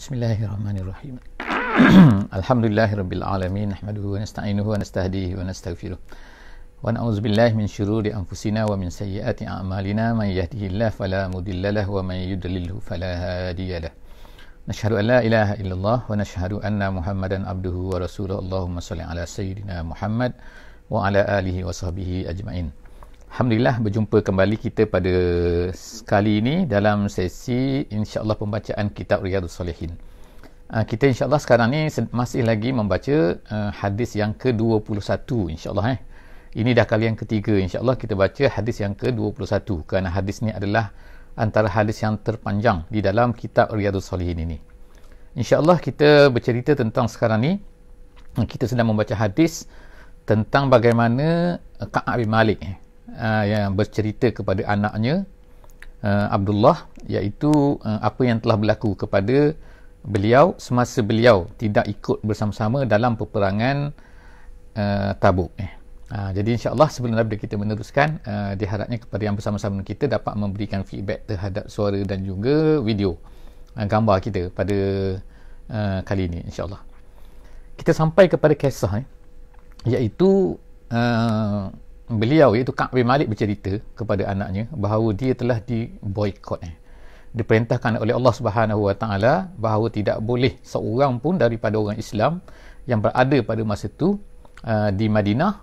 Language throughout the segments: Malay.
Bismillahirrahmanirrahim. Alhamdulillahirabbilalamin nahmaduhu wa nasta'inuhu wa nasta'hidihi wa nastaghfiruh. Wa na'udzu billahi min shururi anfusina wa min sayyiati a'malina man yahdihillahu fala mudilla wa man yudlil fala hadiyalah. Nashhadu an la ilaha illallah wa nashhadu anna Muhammadan abduhu wa rasuluh. Allahumma salli ala sayyidina Muhammad wa ala alihi wa sahbihi ajma'in. Alhamdulillah berjumpa kembali kita pada sekali ini dalam sesi insya-Allah pembacaan kitab Riyadhus Salihin. Uh, kita insya-Allah sekarang ni masih lagi membaca uh, hadis yang ke-21 insya-Allah eh. Ini dah kali yang ketiga insya-Allah kita baca hadis yang ke-21 kerana hadis ni adalah antara hadis yang terpanjang di dalam kitab Riyadhus Salihin ini. Insya-Allah kita bercerita tentang sekarang ni kita sedang membaca hadis tentang bagaimana Ka'ab bin Malik eh uh, yang bercerita kepada anaknya uh, Abdullah iaitu uh, apa yang telah berlaku kepada beliau semasa beliau tidak ikut bersama-sama dalam peperangan uh, Tabuk eh. Uh, jadi insyaAllah sebelum daripada kita meneruskan uh, diharapnya kepada yang bersama-sama kita dapat memberikan feedback terhadap suara dan juga video uh, gambar kita pada uh, kali ini insyaAllah kita sampai kepada kisah eh, iaitu beliau iaitu Ka'ab bin Malik bercerita kepada anaknya bahawa dia telah diboykot eh. diperintahkan oleh Allah Subhanahu Wa Taala bahawa tidak boleh seorang pun daripada orang Islam yang berada pada masa itu uh, di Madinah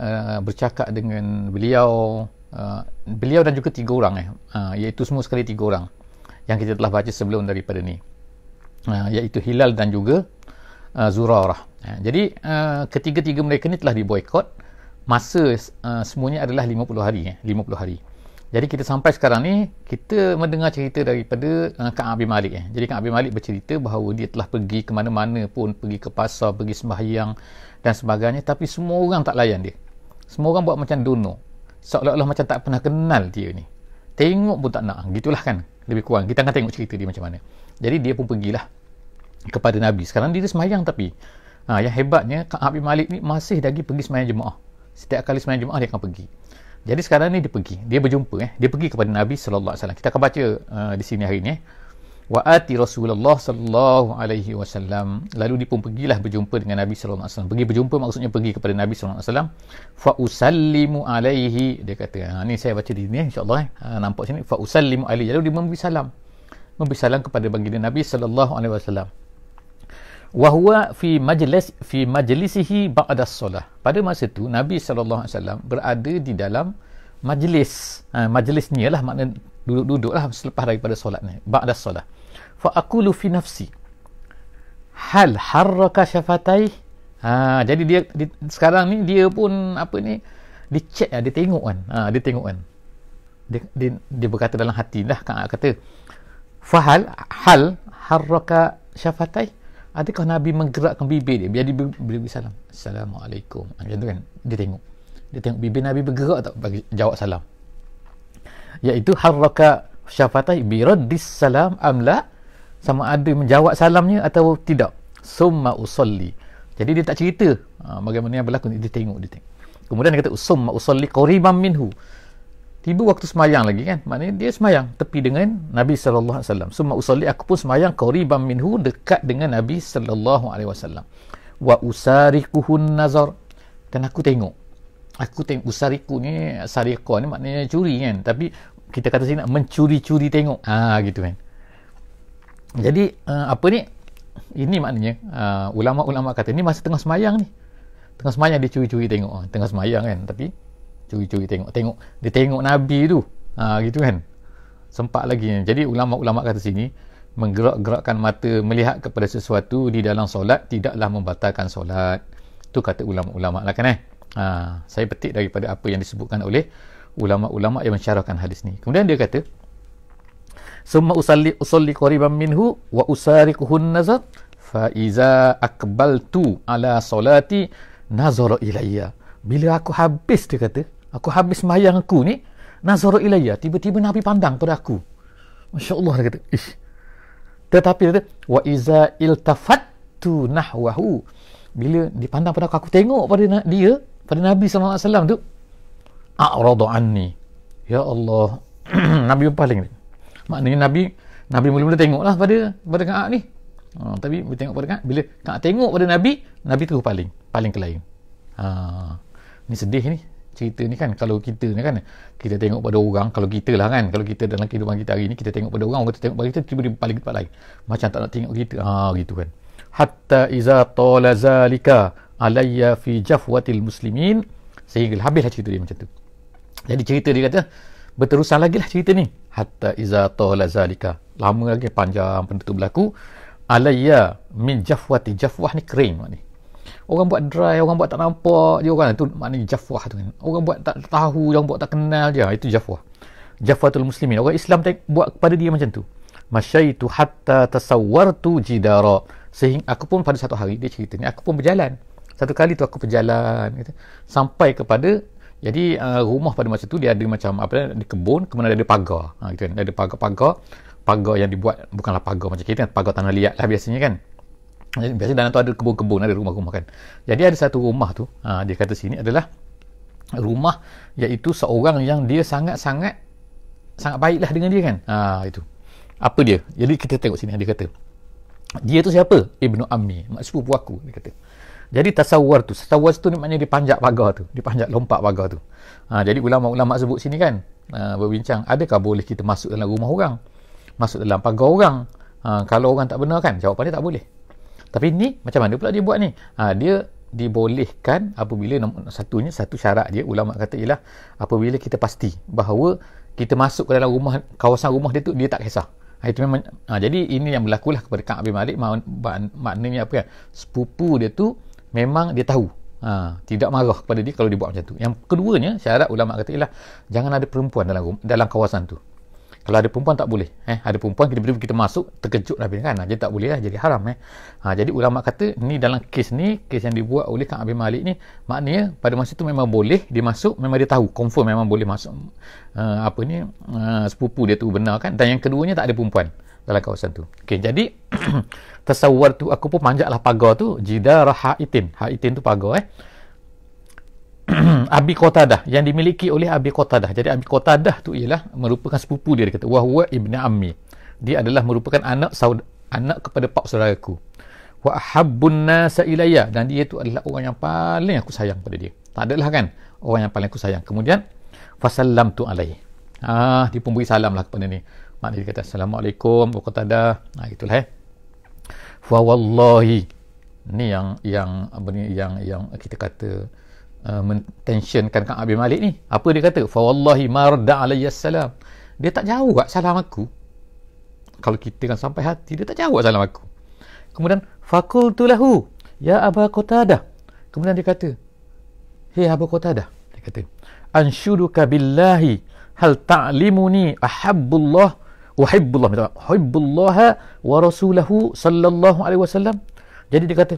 uh, bercakap dengan beliau Uh, beliau dan juga tiga orang eh uh, iaitu semua sekali tiga orang yang kita telah baca sebelum daripada ni uh, iaitu Hilal dan juga uh, Zurarah uh, jadi uh, ketiga-tiga mereka ni telah diboikot uh, masa uh, semuanya adalah 50 hari eh, 50 hari jadi kita sampai sekarang ni kita mendengar cerita daripada uh, Kak Abi Malik eh. jadi Kak Abi Malik bercerita bahawa dia telah pergi ke mana-mana pun pergi ke pasar pergi sembahyang dan sebagainya tapi semua orang tak layan dia semua orang buat macam dono seolah-olah macam tak pernah kenal dia ni tengok pun tak nak gitulah kan lebih kurang kita akan tengok cerita dia macam mana jadi dia pun pergilah kepada Nabi sekarang dia sembahyang tapi ha, yang hebatnya Kak Abi Malik ni masih lagi pergi sembahyang jemaah setiap kali semayang Jumaat dia akan pergi. Jadi sekarang ni dia pergi. Dia berjumpa eh. Dia pergi kepada Nabi sallallahu alaihi wasallam. Kita akan baca uh, di sini hari ni eh. Wa ati Rasulullah sallallahu alaihi wasallam. Lalu dia pun pergilah berjumpa dengan Nabi sallallahu alaihi wasallam. Pergi berjumpa maksudnya pergi kepada Nabi sallallahu alaihi wasallam. Fa usallimu alaihi dia kata. Ha ni saya baca di sini eh insya eh. Ha, nampak sini fa usallimu alaihi. Lalu dia memberi salam. Memberi salam kepada baginda Nabi sallallahu alaihi wasallam wahwa fi majlis fi majlisihi ba'da solah pada masa itu nabi saw berada di dalam majlis ha, majlisnya lah makna duduk-duduklah selepas daripada solat ni ba'da solah fa aqulu fi nafsi hal harraka shafatai ha jadi dia di, sekarang ni dia pun apa ni dicek ya tengok kan ha dia kan. dia, dia, dia berkata dalam hati lah kan, kata fa hal hal harraka syafatai Adakah Nabi menggerakkan bibir dia? Jadi beri salam. Assalamualaikum. Ah, macam tu kan? Dia tengok. Dia tengok bibir Nabi bergerak tak bagi jawab salam. Iaitu harraka syafatai biradis salam amla sama ada menjawab salamnya atau tidak. Summa usalli. Jadi dia tak cerita ah, bagaimana yang berlaku. Dia tengok. Dia tengok. Kemudian dia kata summa usalli qoriban minhu tiba waktu semayang lagi kan maknanya dia semayang tepi dengan Nabi saw. Semua wasallam aku pun semayang qariban minhu dekat dengan Nabi saw. alaihi wasallam wa usarikuhun nazar dan aku tengok aku tengok usariku ni sariqa ni maknanya curi kan tapi kita kata sini nak mencuri-curi tengok ah gitu kan jadi uh, apa ni ini maknanya uh, ulama-ulama kata ni masa tengah semayang ni tengah semayang dia curi-curi tengok ha, tengah semayang kan tapi curi-curi tengok tengok dia tengok nabi tu ha gitu kan sempat lagi jadi ulama-ulama kata sini menggerak-gerakkan mata melihat kepada sesuatu di dalam solat tidaklah membatalkan solat tu kata ulama-ulama lah kan eh ha saya petik daripada apa yang disebutkan oleh ulama-ulama yang mensyarahkan hadis ni kemudian dia kata summa usalli usalli qariban minhu wa usariquhun nazar fa iza akbaltu ala solati nazara ilayya bila aku habis dia kata aku habis mayang aku ni nazara ilayya tiba-tiba Nabi pandang pada aku masya-Allah dia kata ish tetapi dia kata wa iza iltafattu nahwahu bila dipandang pada aku aku tengok pada dia pada Nabi sallallahu alaihi wasallam tu a'radu anni ya Allah Nabi paling maknanya Nabi Nabi mula-mula lah pada pada Kaab ni ha, tapi bila tengok pada Kaab bila Kaab tengok pada Nabi Nabi terus paling paling ke lain ha, ni sedih ni cerita ni kan kalau kita ni kan kita tengok pada orang kalau kita lah kan kalau kita dalam kehidupan kita hari ni kita tengok pada orang orang kita tengok pada kita tiba di paling tempat lain macam tak nak tengok kita ha gitu kan hatta iza tala zalika alayya fi jafwatil muslimin sehingga habislah cerita dia macam tu jadi cerita dia kata berterusan lagi lah cerita ni hatta iza tala zalika lama lagi panjang benda tu berlaku alayya min jafwati jafwah ni kering ni orang buat dry orang buat tak nampak je orang tu maknanya jafwah tu kan orang buat tak tahu orang buat tak kenal je ha, itu jafwah jafwatul muslimin orang Islam tak buat kepada dia macam tu masyaitu hatta tasawwartu jidara sehingga aku pun pada satu hari dia cerita ni aku pun berjalan satu kali tu aku berjalan gitu. sampai kepada jadi uh, rumah pada masa tu dia ada macam apa di kebun kemudian ada pagar ha, gitu kan ada pagar-pagar pagar yang dibuat bukanlah pagar macam kita kan pagar tanah liat lah biasanya kan Eh, biasanya dalam tu ada kebun-kebun ada rumah-rumah kan jadi ada satu rumah tu ha, dia kata sini adalah rumah iaitu seorang yang dia sangat-sangat sangat baiklah dengan dia kan ha, itu apa dia jadi kita tengok sini dia kata dia tu siapa Ibnu Ammi mak sepupu aku dia kata jadi tasawwur tu tasawwur tu ni maknanya dia panjat pagar tu dia panjat lompat pagar tu ha, jadi ulama-ulama sebut sini kan ha, berbincang adakah boleh kita masuk dalam rumah orang masuk dalam pagar orang ha, kalau orang tak benar kan dia tak boleh tapi ni macam mana pula dia buat ni? Ha, dia dibolehkan apabila satunya satu syarat dia ulama kata ialah apabila kita pasti bahawa kita masuk ke dalam rumah kawasan rumah dia tu dia tak kisah. Ha, itu memang ha, jadi ini yang berlaku lah kepada Kak Abi Malik maknanya apa kan? Sepupu dia tu memang dia tahu. Ha, tidak marah kepada dia kalau dia buat macam tu. Yang keduanya syarat ulama kata ialah jangan ada perempuan dalam dalam kawasan tu kalau ada perempuan tak boleh eh ada perempuan kita tiba kita masuk terkejut Nabi kan jadi ah, tak boleh lah jadi haram eh ha, jadi ulama kata ni dalam kes ni kes yang dibuat oleh Kak Abim Malik ni maknanya pada masa tu memang boleh dia masuk memang dia tahu confirm memang boleh masuk uh, apa ni uh, sepupu dia tu benar kan dan yang keduanya tak ada perempuan dalam kawasan tu Okey, jadi tasawwar tu aku pun manjatlah pagar tu jidar haitin haitin tu pagar eh Abi Qatadah yang dimiliki oleh Abi Qatadah. Jadi Abi Qatadah tu ialah merupakan sepupu dia, dia kata wa huwa ibni ammi. Dia adalah merupakan anak saud anak kepada pak saudaraku. Wa ahabbun nasa ilayya dan dia itu adalah orang yang paling aku sayang pada dia. Tak adalah kan orang yang paling aku sayang. Kemudian fasallam tu alai. Ah ha, dia pun beri salam lah kepada ni. Maknanya dia kata assalamualaikum Abi Qatadah. Ah ha, itulah eh. Fa wallahi ni yang yang apa ni yang yang kita kata Uh, mentensionkan Kak Abi Malik ni apa dia kata fa marda alayya salam dia tak jawab salam aku kalau kita kan sampai hati dia tak jawab salam aku kemudian Fakul Tulahu ya aba qatadah kemudian dia kata hey aba qatadah dia kata ansyuduka billahi hal ta'limuni ahabbullah uhibbullah minta uhibbullah wa rasulahu sallallahu alaihi wasallam jadi dia kata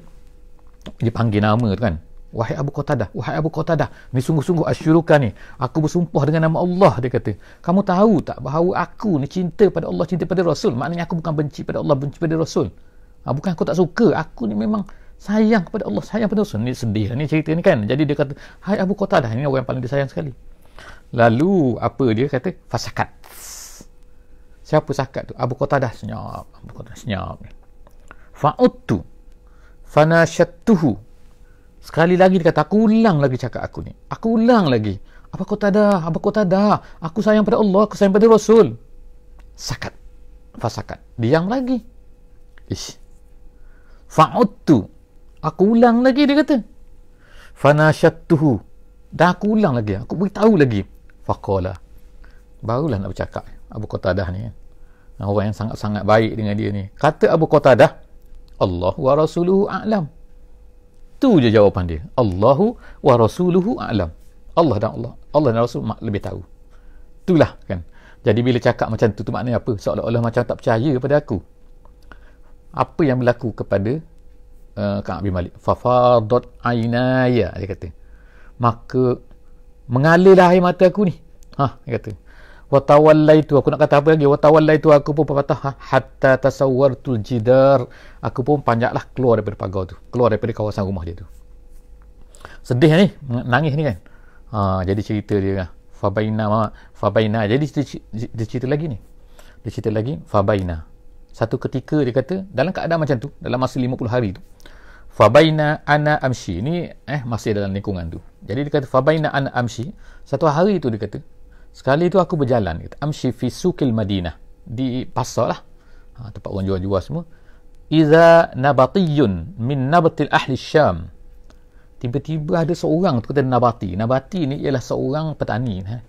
dia panggil nama tu kan Wahai Abu Qatadah, wahai Abu Qatadah, ni sungguh-sungguh asyuruka ni. Aku bersumpah dengan nama Allah, dia kata. Kamu tahu tak bahawa aku ni cinta pada Allah, cinta pada Rasul. Maknanya aku bukan benci pada Allah, benci pada Rasul. Ha, bukan aku tak suka, aku ni memang sayang kepada Allah, sayang pada Rasul. Ni sedih lah ni cerita ni kan. Jadi dia kata, hai Abu Qatadah, ni orang yang paling disayang sekali. Lalu apa dia kata? Fasakat. Siapa sakat tu? Abu Qatadah senyap. Abu Qatadah senyap. Fana Fanasyattuhu. Sekali lagi dia kata, aku ulang lagi cakap aku ni. Aku ulang lagi. Apa kau tak ada? Apa kau tak ada? Aku sayang pada Allah. Aku sayang pada Rasul. Sakat. Fasakat. Diam lagi. Ish. Fa'udtu. Aku ulang lagi dia kata. Fanasyattuhu. dah aku ulang lagi. Aku beritahu lagi. Fakola. Barulah nak bercakap. Abu Qatadah ni. Orang yang sangat-sangat baik dengan dia ni. Kata Abu Qatadah. Allah wa Rasuluhu A'lam. Itu je jawapan dia. Allahu wa rasuluhu a'lam. Allah dan Allah. Allah dan Rasul lebih tahu. Itulah kan. Jadi bila cakap macam tu, tu maknanya apa? Seolah-olah macam tak percaya kepada aku. Apa yang berlaku kepada uh, eh, Kak Abi Malik? Fafadot aynaya, dia kata. Maka, mengalirlah air mata aku ni. Ha, dia kata. Watawallaitu aku nak kata apa lagi? Watawallaitu aku pun patah ha- hatta tasawwartul jidar. Aku pun lah keluar daripada pagar tu. Keluar daripada kawasan rumah dia tu. Sedih ni, nangis ni kan. Ha, jadi cerita dia kan. Fabaina ma, fabaina. Jadi dia, dia cerita lagi ni. Dia cerita lagi fabaina. Satu ketika dia kata dalam keadaan macam tu, dalam masa 50 hari tu. Fabaina ana amshi. Ni eh masih dalam lingkungan tu. Jadi dia kata fabaina ana amshi. Satu hari tu dia kata Sekali tu aku berjalan kata amshi fi sukil Madinah di pasar lah. Ha, tempat orang jual-jual semua. Iza nabatiyun min nabatil ahli Syam. Tiba-tiba ada seorang tu kata nabati. Nabati ni ialah seorang petani. Ha,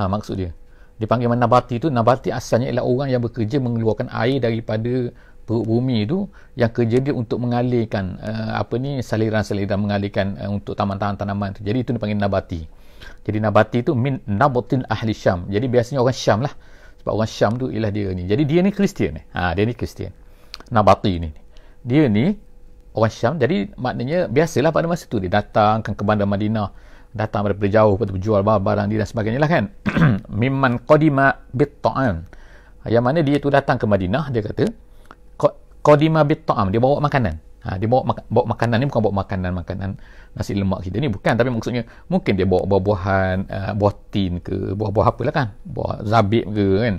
ha maksud dia. Dia panggil mana nabati tu. Nabati asalnya ialah orang yang bekerja mengeluarkan air daripada perut bumi tu yang kerja dia untuk mengalirkan uh, apa ni saliran-saliran mengalirkan uh, untuk taman tanaman tu. Jadi itu dipanggil nabati. Jadi nabati tu min nabutin ahli Syam. Jadi biasanya orang Syam lah. Sebab orang Syam tu ialah dia ni. Jadi dia ni Kristian ni. Ha, dia ni Kristian. Nabati ni. Dia ni orang Syam. Jadi maknanya biasalah pada masa tu. Dia datang ke bandar Madinah. Datang daripada jauh. Lepas tu berjual barang-barang dia dan sebagainya lah kan. Mimman qadima bitta'an. Yang mana dia tu datang ke Madinah. Dia kata. Qadima bitta'am. Dia bawa makanan. Ha, dia bawa, mak- bawa makanan ni bukan bawa makanan-makanan nasi lemak kita ni. Bukan. Tapi maksudnya mungkin dia bawa buah-buahan, uh, buah tin ke, buah-buah apa lah kan. Buah zabib ke kan.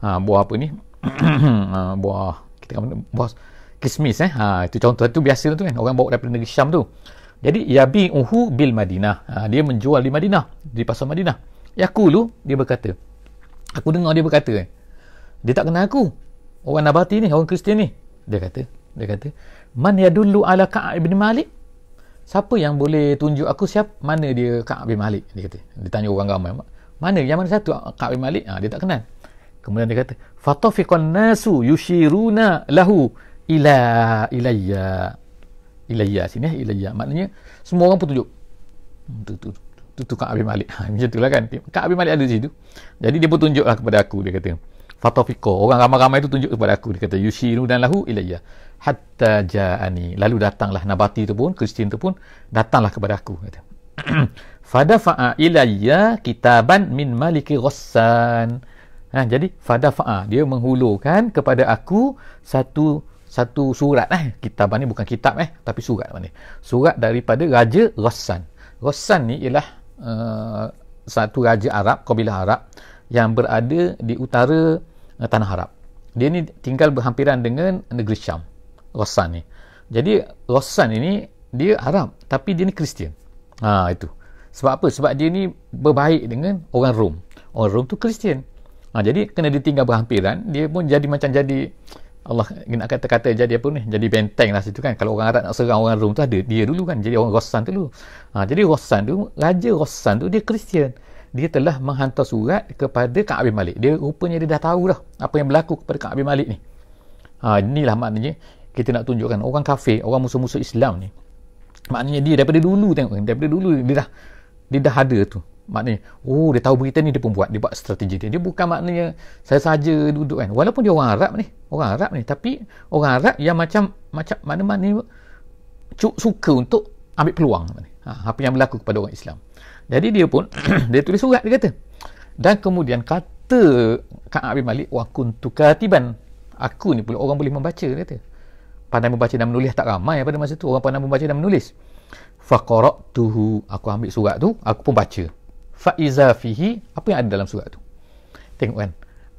Ha, buah apa ni? ha, buah, kita kan, buah kismis eh. Ha, itu contoh tu biasa tu kan. Orang bawa daripada negeri Syam tu. Jadi, Yabi Uhu Bil Madinah. Ha, dia menjual di Madinah. Di pasar Madinah. Yakulu, dia berkata. Aku dengar dia berkata. Eh, dia tak kenal aku. Orang Nabati ni, orang Kristian ni. Dia kata, dia kata man dulu ala ka'ab bin malik siapa yang boleh tunjuk aku siap mana dia ka'ab bin malik dia kata dia tanya orang ramai mana yang mana satu ka'ab bin malik ha, dia tak kenal kemudian dia kata fatafiqan nasu yushiruna lahu ila ilayya ilayya sini ya, ilayya maknanya semua orang pun tunjuk tu hmm, tu tu tu, tu ka'ab ibn malik ha, macam itulah kan ka'ab bin malik ada di situ jadi dia pun tunjuklah kepada aku dia kata fatafiqa orang ramai-ramai itu tunjuk kepada aku dia kata yushiru dan lahu ilayya hatta ja'ani lalu datanglah nabati itu pun kristian itu pun datanglah kepada aku kata fadafa'a ilayya kitaban min maliki ghassan ha, jadi fadafa'a dia menghulurkan kepada aku satu satu surat eh kitab ni bukan kitab eh tapi surat mana surat daripada raja Ghassan Ghassan ni ialah uh, satu raja Arab kabilah Arab yang berada di utara uh, tanah Arab. Dia ni tinggal berhampiran dengan negeri Syam, Rosan ni. Jadi Rosan ini dia Arab tapi dia ni Kristian. Ha itu. Sebab apa? Sebab dia ni berbaik dengan orang Rom. Orang Rom tu Kristian. Ha jadi kena dia tinggal berhampiran, dia pun jadi macam jadi Allah nak kata kata jadi apa ni? Jadi benteng lah situ kan. Kalau orang Arab nak serang orang Rom tu ada dia dulu kan. Jadi orang Rosan tu dulu. Ha, jadi Rosan tu, raja Rosan tu dia Kristian dia telah menghantar surat kepada Kak Abin Malik. Dia rupanya dia dah tahu dah apa yang berlaku kepada Kak Abin Malik ni. Ha, inilah maknanya kita nak tunjukkan orang kafir, orang musuh-musuh Islam ni. Maknanya dia daripada dulu tengok kan, daripada dulu dia dah dia dah ada tu. Maknanya, oh dia tahu berita ni dia pun buat, dia buat strategi dia. Dia bukan maknanya saya saja duduk kan. Walaupun dia orang Arab ni, orang Arab ni, tapi orang Arab yang macam macam mana-mana ni suka untuk ambil peluang. Ha, apa yang berlaku kepada orang Islam. Jadi dia pun dia tulis surat dia kata. Dan kemudian kata Ka'ab bin Malik wa kuntu katiban. Aku ni pula orang boleh membaca dia kata. Pandai membaca dan menulis tak ramai pada masa tu orang pandai membaca dan menulis. Faqara'tuhu. Aku ambil surat tu, aku pun baca. Fa'iza fihi. Apa yang ada dalam surat tu? Tengok kan.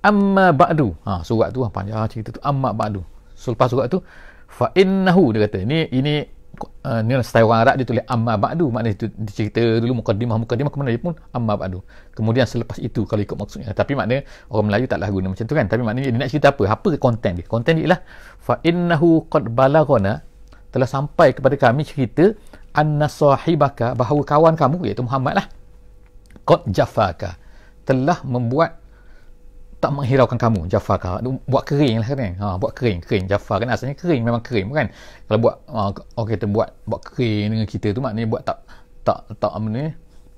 Amma ba'du. Ha, surat tu ha, panjang cerita tu. Amma ba'du. Selepas surat tu, fa'innahu. Dia kata, ini, ini uh, ni lah style orang Arab dia tulis amma ba'du maknanya itu cerita dulu mukadimah mukadimah kemudian dia pun amma ba'du kemudian selepas itu kalau ikut maksudnya tapi makna orang Melayu taklah guna macam tu kan tapi maknanya dia nak cerita apa apa konten dia konten dia ialah fa innahu qad balagona telah sampai kepada kami cerita anna sahibaka bahawa kawan kamu iaitu Muhammad lah qad jafaka telah membuat tak menghiraukan kamu Jafar kah buat kering lah kan ha, buat kering kering Jafar kan asalnya kering memang kering bukan kalau buat ha, uh, okay, kita buat buat kering dengan kita tu maknanya buat tak tak tak apa ni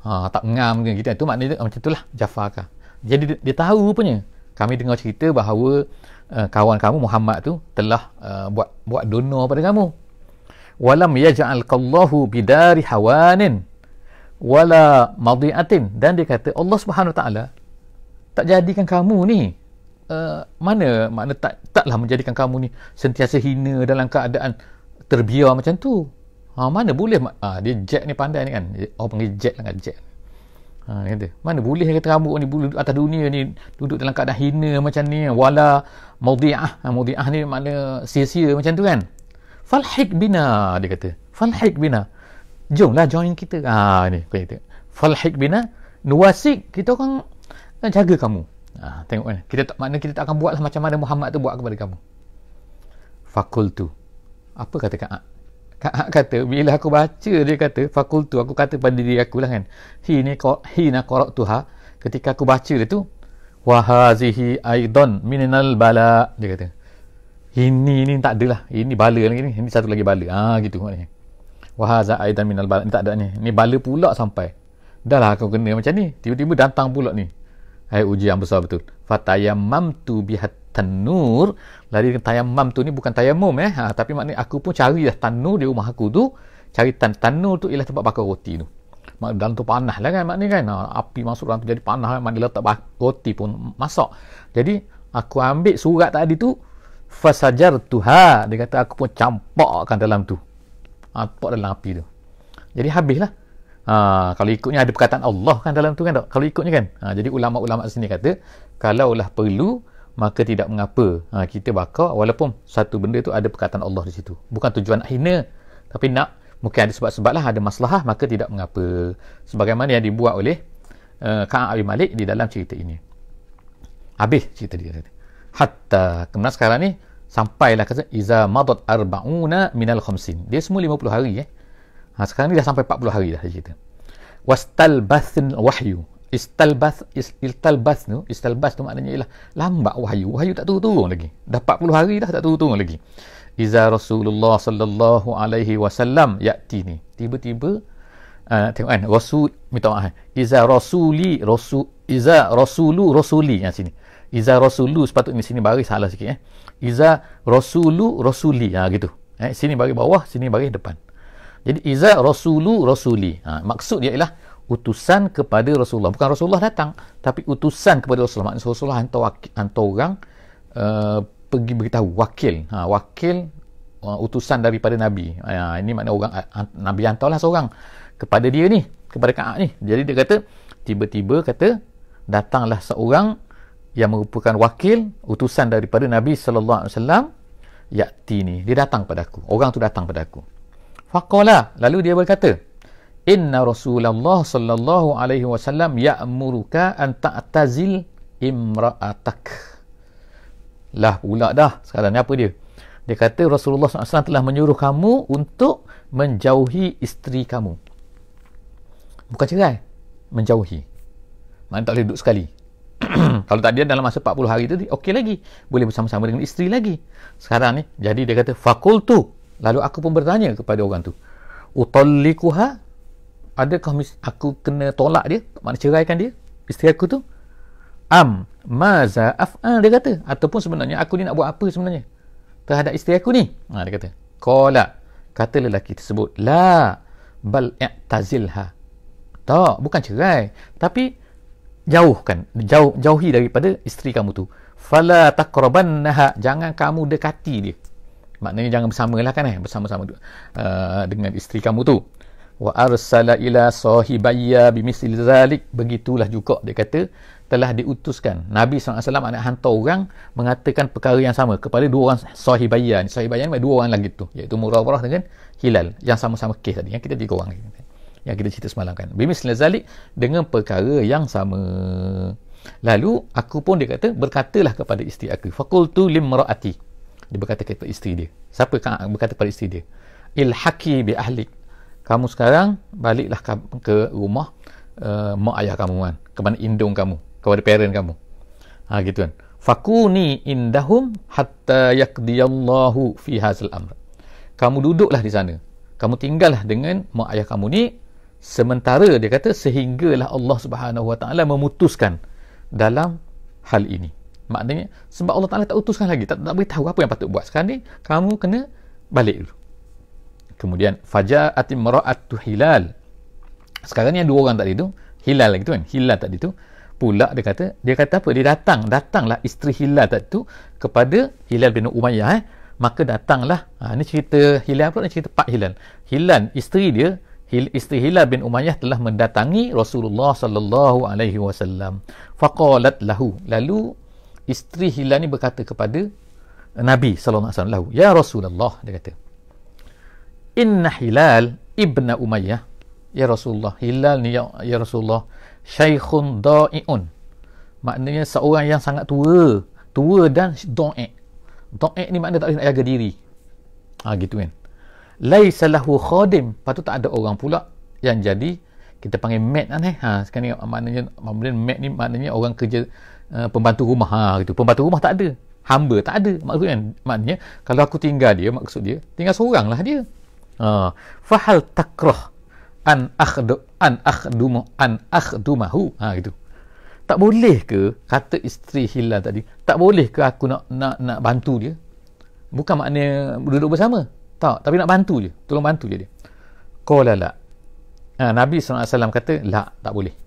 ha, tak ngam dengan kita tu maknanya uh, macam lah Jafar kah jadi dia, dia tahu punya kami dengar cerita bahawa uh, kawan kamu Muhammad tu telah uh, buat buat donor pada kamu walam yaj'al qallahu bidari hawanin wala madiatin dan dia kata Allah Subhanahu taala tak jadikan kamu ni uh, mana makna tak taklah menjadikan kamu ni sentiasa hina dalam keadaan terbiar macam tu ha, mana boleh ha, dia jet ni pandai ni kan orang panggil jet lah kan jet ha, kata, mana boleh kata kamu ni bulu atas dunia ni duduk dalam keadaan hina macam ni wala maudiah ha, maudiah ni makna sia-sia macam tu kan falhik bina dia kata falhik bina jomlah join kita ha, ni kata falhik bina nuwasik kita orang nak jaga kamu. Ha, tengok kan. Kita tak, mana kita tak akan buat macam mana Muhammad tu buat kepada kamu. Fakultu. Apa kata Kak Ak? kata, bila aku baca dia kata, fakultu, aku kata pada diri aku lah kan. Hina hi korok tuha. Ketika aku baca dia tu, wahazihi aidon minal bala dia kata ini ni tak adalah ini bala lagi ni ini satu lagi bala ha gitu maknanya wahaza aidan minal bala ni tak ada ni ni bala pula sampai dah lah aku kena macam ni tiba-tiba datang pula ni Air uji yang besar betul. Fatayamam tu bihat tanur. Lari dengan tayamam tu ni bukan tayamum eh. Ha, tapi maknanya aku pun cari lah tanur di rumah aku tu. Cari tan tanur tu ialah tempat bakar roti tu. Mak dalam tu panah lah kan maknanya kan. Ha, api masuk dalam tu jadi panah kan. Maknanya letak bakar roti pun masak. Jadi aku ambil surat tadi tu. Fasajar tuha. Dia kata aku pun campakkan dalam tu. Campak ha, dalam api tu. Jadi habislah. Ha, kalau ikutnya ada perkataan Allah kan dalam tu kan tak? Kalau ikutnya kan? Ha, jadi ulama-ulama sini kata, kalaulah perlu, maka tidak mengapa ha, kita bakar walaupun satu benda tu ada perkataan Allah di situ. Bukan tujuan nak hina, tapi nak, mungkin ada sebab-sebab lah, ada masalah, maka tidak mengapa. Sebagaimana yang dibuat oleh uh, eh, Kak Abi Malik di dalam cerita ini. Habis cerita dia. Kata. Hatta, kemudian sekarang ni, sampailah kata, Iza madat arba'una minal khumsin Dia semua puluh hari eh. Ha, sekarang ni dah sampai 40 hari dah saya cerita. Wastalbathin wahyu. Istalbath istalbath tu, istalbath tu maknanya ialah lambat wahyu. Wahyu tak turun-turun lagi. Dah 40 hari dah tak turun-turun lagi. Iza Rasulullah sallallahu alaihi wasallam yakti ni. Tiba-tiba uh, tengok kan Rasul minta maaf. Eh. Iza Rasuli Rasul Iza Rasulu Rasuli yang ah, sini. Iza Rasulu sepatutnya sini baris salah sikit eh. Iza Rasulu Rasuli ha gitu. Eh sini bagi bawah, sini bagi depan. Jadi izah rasulu rasuli. Ha, maksud dia ialah utusan kepada Rasulullah. Bukan Rasulullah datang, tapi utusan kepada Rasulullah. Maksudnya Rasulullah hantar, hantar orang uh, pergi beritahu wakil. Ha, wakil uh, utusan daripada Nabi. Ha, ini makna orang uh, Nabi hantarlah seorang kepada dia ni, kepada Kaab ni. Jadi dia kata tiba-tiba kata datanglah seorang yang merupakan wakil utusan daripada Nabi saw alaihi yakti ni. Dia datang padaku. Orang tu datang padaku. aku. Faqala, lalu dia berkata, "Inna Rasulullah sallallahu alaihi wasallam ya'muruka an ta'tazil imra'atak." Lah pula dah, sekarang ni apa dia? Dia kata Rasulullah SAW telah menyuruh kamu untuk menjauhi isteri kamu. Bukan cerai. Menjauhi. Maknanya tak boleh duduk sekali. Kalau tak dia dalam masa 40 hari tadi, okey lagi. Boleh bersama-sama dengan isteri lagi. Sekarang ni, jadi dia kata, Fakultu, Lalu aku pun bertanya kepada orang tu. Utallikuha? Adakah aku kena tolak dia? Mana ceraikan dia? Isteri aku tu? Am maza af'al dia kata ataupun sebenarnya aku ni nak buat apa sebenarnya terhadap isteri aku ni? Ha dia kata. Qala kata lelaki tersebut la bal i'tazilha. Tak, bukan cerai, tapi jauhkan, jauh jauhi daripada isteri kamu tu. Fala taqrabannaha, jangan kamu dekati dia maknanya jangan bersamalah kan eh bersama-sama uh, dengan isteri kamu tu wa arsala ila sahibayya bimisil zalik begitulah juga dia kata telah diutuskan Nabi SAW anak hantar orang mengatakan perkara yang sama kepada dua orang sahibayya ni sahibayya ni dua orang lagi tu iaitu murawarah dengan hilal yang sama-sama kes tadi yang kita tiga orang ni yang kita cerita semalam kan bimisil zalik dengan perkara yang sama lalu aku pun dia kata berkatalah kepada isteri aku fakultu limraati dia berkata kepada isteri dia siapa kan berkata kepada isteri dia ilhaki bi ahlik kamu sekarang baliklah ke rumah uh, mak ayah kamu kan kepada indung kamu kepada parent kamu ha gitu kan fakuni indahum hatta yaqdiyallahu fi hazal amr kamu duduklah di sana kamu tinggallah dengan mak ayah kamu ni sementara dia kata sehinggalah Allah Subhanahu Wa Taala memutuskan dalam hal ini Maknanya sebab Allah Taala tak utuskan lagi, tak tak beritahu apa yang patut buat. Sekarang ni kamu kena balik dulu. Kemudian faja'ati mara'atu hilal. Sekarang ni ada dua orang tadi tu, hilal lagi tu kan. Hilal tadi tu pula dia kata, dia kata apa? Dia datang, datanglah isteri hilal tadi tu kepada Hilal bin Umayyah eh. Maka datanglah. Ha, ini cerita Hilal pula, ini cerita Pak Hilal. Hilal, isteri dia, Hil, isteri Hilal bin Umayyah telah mendatangi Rasulullah sallallahu alaihi wasallam. Faqalat lahu. Lalu isteri Hilal ni berkata kepada eh, Nabi sallallahu alaihi "Ya Rasulullah," dia kata. "Inna Hilal ibna Umayyah." Ya Rasulullah, Hilal ni ya, ya Rasulullah, syaikhun da'i'un. Maknanya seorang yang sangat tua, tua dan da'i'. Da'i' ni maknanya tak boleh nak jaga diri. Ha gitu kan. Laisa lahu khadim, patut tak ada orang pula yang jadi kita panggil mat kan eh. Ha sekarang ni maknanya mat ni maknanya orang kerja Eh, pembantu rumah ha gitu pembantu rumah tak ada hamba tak ada maksudnya kan? maknanya kalau aku tinggal dia maksud dia tinggal seoranglah dia ha fahal takrah an akhdu an akhdumu an akhdumahu ha gitu tak boleh ke kata isteri hila tadi tak boleh ke aku nak nak nak bantu dia bukan maknanya duduk bersama tak tapi nak bantu je tolong bantu je dia qala la ha, Nabi SAW kata la tak boleh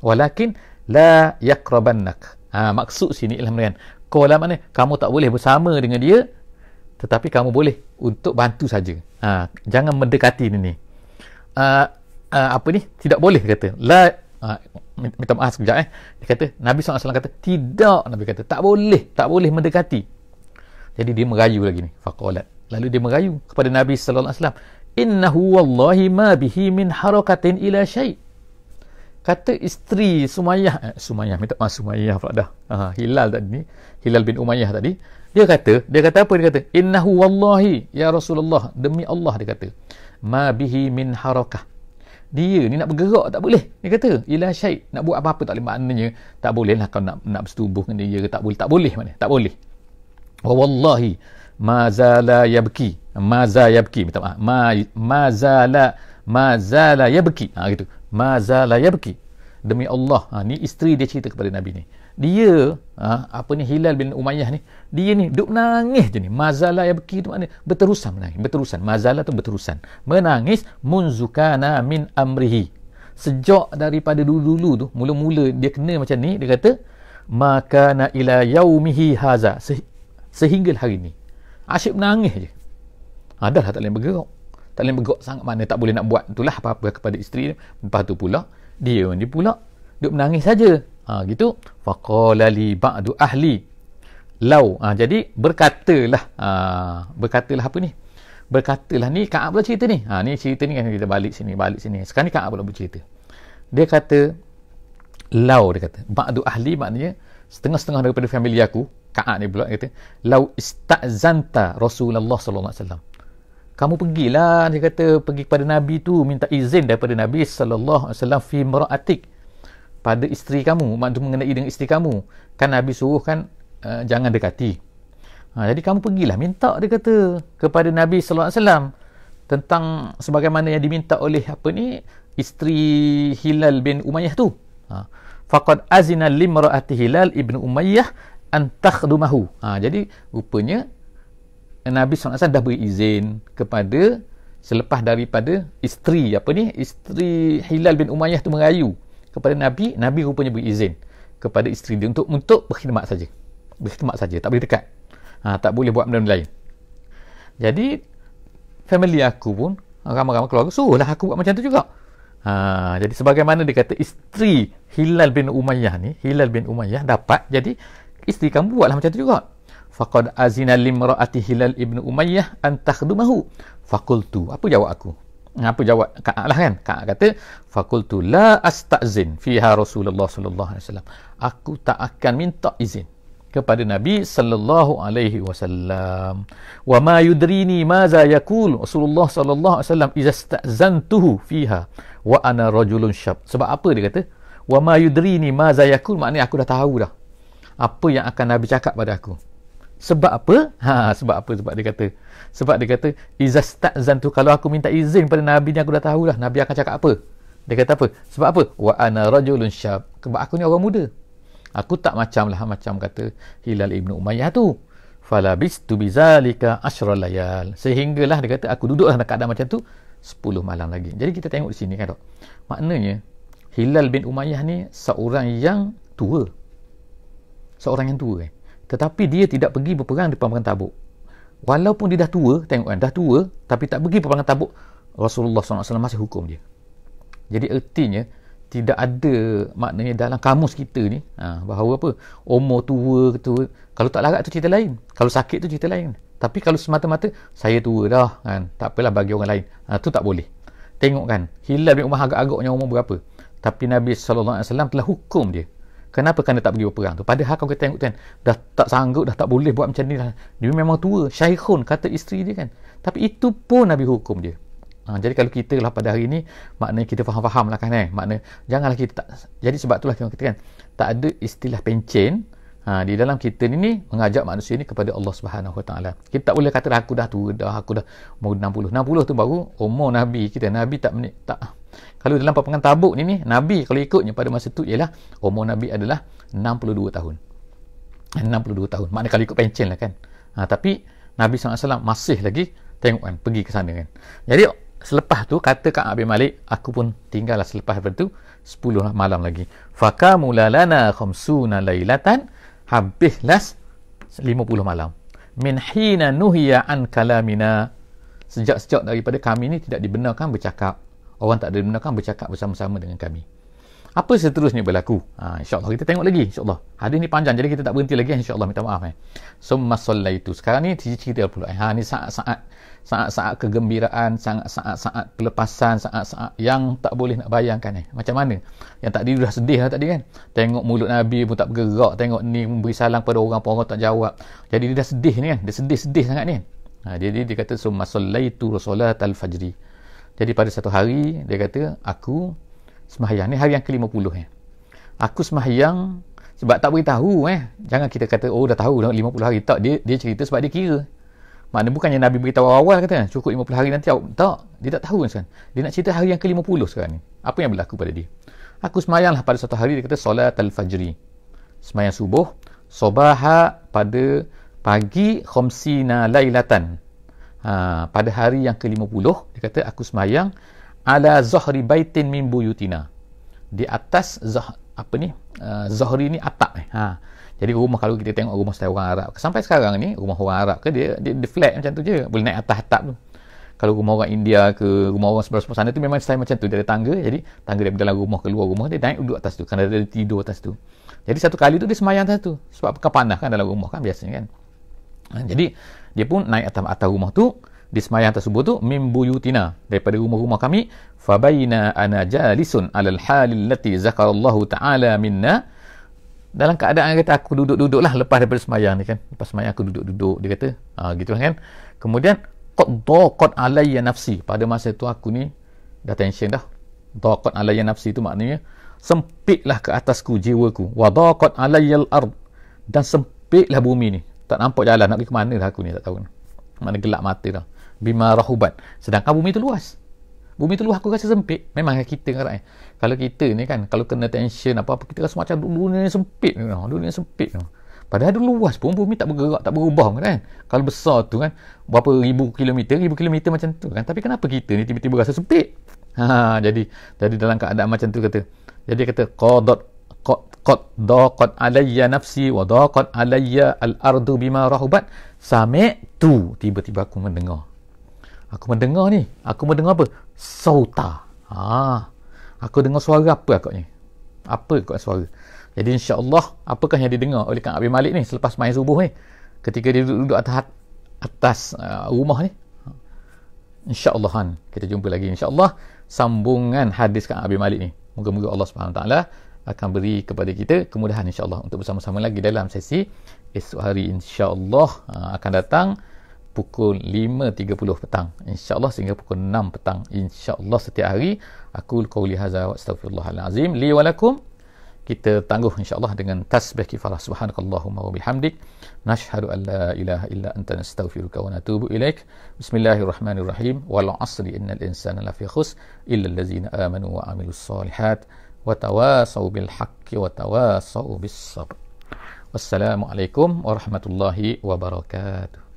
walakin la yakrabannak Ha, maksud sini lah ilham kan. Qola maknanya kamu tak boleh bersama dengan dia tetapi kamu boleh untuk bantu saja. Ha, jangan mendekati ni ni. Uh, uh, apa ni? Tidak boleh kata. La uh, minta maaf sekejap eh. Dia kata Nabi SAW kata tidak Nabi kata tak boleh, tak boleh mendekati. Jadi dia merayu lagi ni. Faqalat. Lalu dia merayu kepada Nabi SAW. Innahu wallahi ma bihi min harakatin ila syai' kata isteri Sumayyah eh, Sumayyah minta maaf Sumayyah pula dah ha, Hilal tadi ni Hilal bin Umayyah tadi dia kata dia kata apa dia kata innahu wallahi ya Rasulullah demi Allah dia kata ma bihi min harakah dia ni nak bergerak tak boleh dia kata ila syait nak buat apa-apa tak boleh maknanya tak boleh lah kau nak nak bersetubuh dengan dia tak boleh tak boleh maknanya tak boleh wa wallahi ma zala yabki ma za yabki minta maaf ma ma zala ma zala yabki ha gitu mazala yabki demi Allah ha, ni isteri dia cerita kepada Nabi ni dia ha, apa ni Hilal bin Umayyah ni dia ni duk menangis je ni mazala yabki tu maknanya berterusan menangis berterusan mazala tu berterusan menangis munzukana min amrihi sejak daripada dulu-dulu tu mula-mula dia kena macam ni dia kata maka na ila yaumihi haza Se- sehingga hari ni asyik menangis je ha, lah tak lain bergerak tak boleh bergok sangat mana tak boleh nak buat itulah apa-apa kepada isteri lepas tu pula dia ni pula duduk menangis saja ha gitu faqala li ba'du ahli lau ha, jadi berkatalah ha, berkatalah apa ni berkatalah ni Kak pula cerita ni ha, ni cerita ni kan kita balik sini balik sini sekarang ni Kak pula bercerita dia kata lau dia kata ba'du ahli maknanya setengah-setengah daripada family aku Kak ni pula kata lau istazanta Rasulullah sallallahu alaihi wasallam kamu pergilah dia kata pergi kepada nabi tu minta izin daripada nabi sallallahu alaihi wasallam fi maratik pada isteri kamu maksud mengenai dengan isteri kamu kan nabi suruh kan uh, jangan dekati ha, jadi kamu pergilah minta dia kata kepada nabi sallallahu alaihi wasallam tentang sebagaimana yang diminta oleh apa ni isteri Hilal bin Umayyah tu ha faqad azina limraati Hilal ibnu Umayyah an takhdumahu ha jadi rupanya Nabi SAW dah beri izin kepada selepas daripada isteri apa ni isteri Hilal bin Umayyah tu mengayu kepada Nabi Nabi rupanya beri izin kepada isteri dia untuk untuk berkhidmat saja berkhidmat saja tak boleh dekat ha, tak boleh buat benda-benda lain jadi family aku pun ramai-ramai keluarga suruhlah aku buat macam tu juga ha, jadi sebagaimana dia kata isteri Hilal bin Umayyah ni Hilal bin Umayyah dapat jadi isteri kamu buatlah macam tu juga faqad azina limraati hilal ibnu umayyah an takhdumahu faqultu apa jawab aku apa jawab Kak lah kan Kak kata fakultu la astazin fiha rasulullah sallallahu alaihi wasallam aku tak akan minta izin kepada Nabi sallallahu alaihi wasallam wa ma yudrini maza yakul Rasulullah sallallahu alaihi wasallam iza stazantuhu fiha wa ana rajulun syab sebab apa dia kata wa ma yudrini maza yakul maknanya aku dah tahu dah apa yang akan Nabi cakap pada aku sebab apa? Ha, sebab apa? Sebab dia kata. Sebab dia kata, izastazan tu kalau aku minta izin pada Nabi ni aku dah tahulah Nabi akan cakap apa. Dia kata apa? Sebab apa? Wa ana rajulun syab. Sebab aku ni orang muda. Aku tak macam lah macam kata Hilal Ibn Umayyah tu. Falabis tu lika asyral layal. Sehinggalah dia kata aku duduklah dalam keadaan macam tu sepuluh malam lagi. Jadi kita tengok di sini kan dok. Maknanya Hilal bin Umayyah ni seorang yang tua. Seorang yang tua eh tetapi dia tidak pergi berperang di perang tabuk walaupun dia dah tua tengok kan dah tua tapi tak pergi perang tabuk Rasulullah SAW masih hukum dia jadi ertinya tidak ada maknanya dalam kamus kita ni ha, bahawa apa umur tua tu kalau tak larat tu cerita lain kalau sakit tu cerita lain tapi kalau semata-mata saya tua dah kan tak apalah bagi orang lain ha, tu tak boleh tengok kan Hilal bin Umar agak-agaknya umur berapa tapi Nabi SAW telah hukum dia Kenapa kena tak pergi berperang tu? Padahal kau kata tengok kan, dah tak sanggup, dah tak boleh buat macam ni lah. Dia memang tua. Syaikhun kata isteri dia kan. Tapi itu pun Nabi hukum dia. Ha, jadi kalau kita lah pada hari ni, maknanya kita faham-faham lah kan. Eh? Makna, janganlah kita tak. Jadi sebab itulah kita kan, tak ada istilah pencen ha, di dalam kita ni, ni mengajak manusia ni kepada Allah Subhanahu Wa Kita tak boleh kata aku dah tua, dah aku dah umur 60. 60 tu baru umur Nabi kita. Nabi tak tak kalau dalam papangan tabuk ni ni Nabi kalau ikutnya pada masa tu ialah umur Nabi adalah 62 tahun 62 eh, tahun maknanya kalau ikut pencen lah kan ha, tapi Nabi SAW masih lagi tengok kan pergi ke sana kan jadi selepas tu kata Kak Abi Malik aku pun tinggal lah selepas itu 10 malam lagi fakamulalana khumsuna laylatan las 50 malam min hina nuhiya an kalamina sejak-sejak daripada kami ni tidak dibenarkan bercakap orang tak ada di belakang bercakap bersama-sama dengan kami apa seterusnya berlaku ha, insyaAllah kita tengok lagi insyaAllah hadis ni panjang jadi kita tak berhenti lagi insyaAllah minta maaf eh. summa itu sekarang ni cerita pula eh. ha, ni saat-saat saat-saat kegembiraan saat-saat-saat pelepasan saat-saat yang tak boleh nak bayangkan eh. macam mana yang tadi dah sedih lah tadi kan tengok mulut Nabi pun tak bergerak tengok ni memberi salam pada orang pun orang tak jawab jadi dia dah sedih ni kan dia sedih-sedih sangat ni kan? ha, jadi dia kata summa itu rasulat al-fajri jadi pada satu hari dia kata aku sembahyang ni hari yang ke-50 eh. Aku sembahyang sebab tak beritahu eh. Jangan kita kata oh dah tahu dah 50 hari tak dia dia cerita sebab dia kira. Maknanya bukannya Nabi beritahu awal-awal kata cukup 50 hari nanti aku. tak dia tak tahu kan. Dia nak cerita hari yang ke-50 sekarang ni. Apa yang berlaku pada dia? Aku sembahyanglah pada satu hari dia kata solat al-fajri. Sembahyang subuh sobaha pada pagi khamsina lailatan Ah, pada hari yang ke-50 dia kata aku semayang ala zahri baitin min buyutina di atas zah apa ni uh, ah, zahri ni atap eh ha jadi rumah kalau kita tengok rumah setiap orang Arab sampai sekarang ni rumah orang Arab ke dia dia, dia flat macam tu je boleh naik atas atap tu kalau rumah orang India ke rumah orang sebelah-sebelah sana tu memang style macam tu dia ada tangga jadi tangga dia dalam rumah keluar, luar rumah dia naik duduk atas tu kerana dia tidur atas tu jadi satu kali tu dia semayang atas tu sebab kan panas kan dalam rumah kan biasanya kan ha, jadi dia pun naik atas atas rumah tu di semayang tersebut tu mim buyutina daripada rumah-rumah kami fabaina ana jalisun alal halil lati zakarallahu ta'ala minna dalam keadaan kata aku duduk-duduk lah lepas daripada semayang ni kan lepas semayang aku duduk-duduk dia kata ha, gitu lah kan kemudian qad daqat alayya nafsi pada masa tu aku ni dah tension dah daqat alayya nafsi tu maknanya sempitlah ke atasku jiwaku wa daqat alayya al-ard dan sempitlah bumi ni tak nampak jalan nak pergi ke mana dah aku ni tak tahu ni mana gelap mata dah bima rahubat sedangkan bumi tu luas bumi tu luas aku rasa sempit memang kan kita kan eh. kalau kita ni kan kalau kena tension apa-apa kita rasa macam dunia ni sempit ni dunia ni sempit ni padahal dia luas pun bumi tak bergerak tak berubah kan eh. kalau besar tu kan berapa ribu kilometer ribu kilometer macam tu kan tapi kenapa kita ni tiba-tiba rasa sempit ha, jadi jadi dalam keadaan macam tu kata jadi kata qadat qad qad daqat alayya nafsi wa daqat alayya al-ardu bima rahubat tu, tiba-tiba aku mendengar aku mendengar ni aku mendengar apa sauta ha aku dengar suara apa ni? apa kau suara jadi insyaallah apakah yang didengar oleh kang Abi Malik ni selepas main subuh ni ketika dia duduk, -duduk atas atas uh, rumah ni insyaallah kan kita jumpa lagi insyaallah sambungan hadis kang Abi Malik ni moga-moga Allah Subhanahu taala akan beri kepada kita kemudahan insya-Allah untuk bersama-sama lagi dalam sesi esok hari insya-Allah ha, akan datang pukul 5.30 petang insya-Allah sehingga pukul 6 petang insya-Allah setiap hari aku qauli hadza wa astaghfirullahalazim li wa lakum kita tangguh insya-Allah dengan tasbih kifarah subhanakallahumma wa bihamdik nashhadu an la ilaha illa anta nastaghfiruka wa natubu ilaik bismillahirrahmanirrahim wal asri innal insana lafi khus illa allazina amanu wa amilus salihat وتواصوا بالحق وتواصوا بالصبر والسلام عليكم ورحمه الله وبركاته